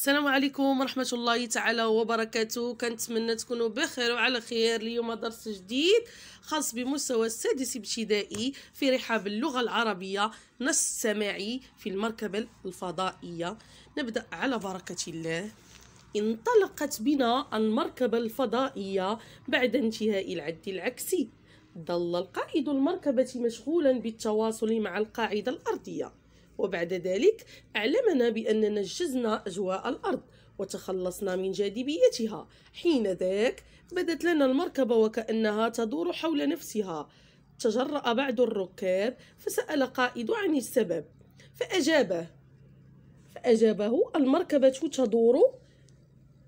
السلام عليكم ورحمة الله تعالى وبركاته كنتمنى تكونوا بخير وعلى خير اليوم درس جديد خاص بمستوى السادس ابتدائي في رحاب اللغة العربية نص سماعي في المركبة الفضائية نبدأ على بركة الله انطلقت بنا المركبة الفضائية بعد انتهاء العد العكسي ظل القائد المركبة مشغولا بالتواصل مع القاعدة الأرضية وبعد ذلك أعلمنا بأننا جزنا أجواء الأرض وتخلصنا من جاذبيتها حين ذاك بدت لنا المركبة وكأنها تدور حول نفسها تجرأ بعض الركاب فسأل قائد عن السبب فأجابه فأجابه المركبة تدور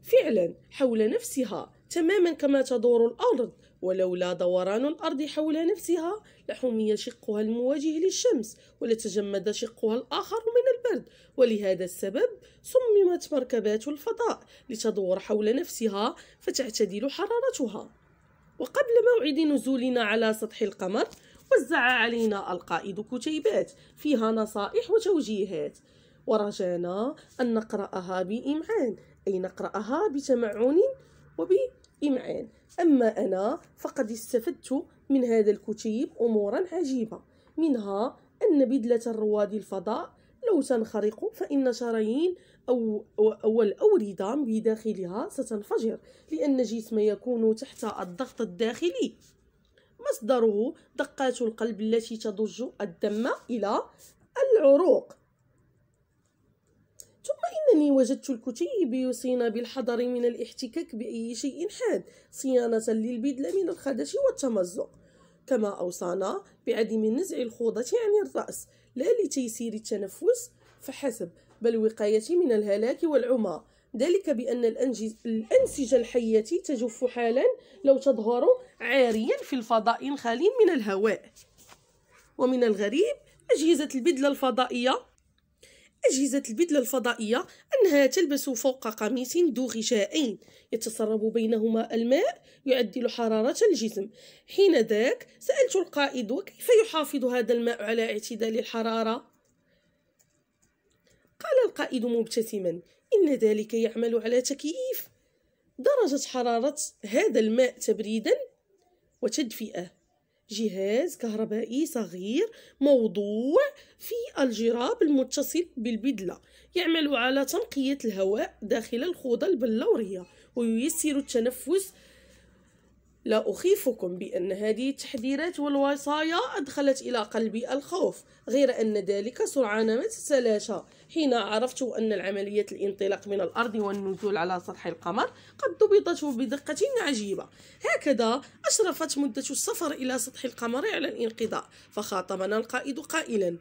فعلا حول نفسها تماما كما تدور الأرض ولولا دوران الأرض حول نفسها لحمي شقها المواجه للشمس ولتجمد شقها الآخر من البرد ولهذا السبب صممت مركبات الفضاء لتدور حول نفسها فتعتدل حرارتها وقبل موعد نزولنا على سطح القمر وزع علينا القائد كتيبات فيها نصائح وتوجيهات ورجانا أن نقرأها بإمعان أي نقرأها بتمعن وبإمعان أما أنا فقد استفدت من هذا الكتيب أمورا عجيبة منها أن بدلة الرواد الفضاء لو تنخرق فإن شرايين أو, أو الأوردة بداخلها ستنفجر لأن جسم يكون تحت الضغط الداخلي مصدره دقات القلب التي تضج الدم إلى العروق أنني وجدت الكتيب يوصينا بالحذر من الاحتكاك بأي شيء حاد صيانة للبدلة من الخدش والتمزق كما أوصانا بعدم نزع الخوضة عن الرأس لا لتيسير التنفس فحسب بل وقاية من الهلاك والعمى ذلك بأن الأنسجة الحية تجف حالا لو تظهر عاريا في الفضاء خالي من الهواء ومن الغريب أجهزة البدلة الفضائية أجهزة البدلة الفضائية أنها تلبس فوق قميص ذو غشاءين يتسرب بينهما الماء يعدل حرارة الجسم حين ذاك سألت القائد كيف يحافظ هذا الماء على اعتدال الحرارة؟ قال القائد مبتسما إن ذلك يعمل على تكييف درجة حرارة هذا الماء تبريدا وتدفئة جهاز كهربائي صغير موضوع في الجراب المتصل بالبدلة يعمل على تنقية الهواء داخل الخوضة البلورية وييسر التنفس لا أخيفكم بأن هذه التحذيرات والوصايا أدخلت إلى قلبي الخوف غير أن ذلك سرعان ما تتلاشى حين عرفت أن عملية الانطلاق من الأرض والنزول على سطح القمر قد ضبطت بدقة عجيبة هكذا أشرفت مدة السفر إلى سطح القمر على الانقضاء فخاطبنا القائد قائلا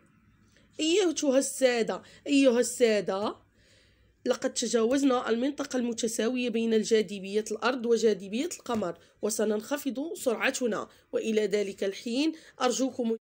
أيتها السادة أيها السادة لقد تجاوزنا المنطقة المتساوية بين جاذبية الأرض وجاذبية القمر وسننخفض سرعتنا وإلى ذلك الحين أرجوكم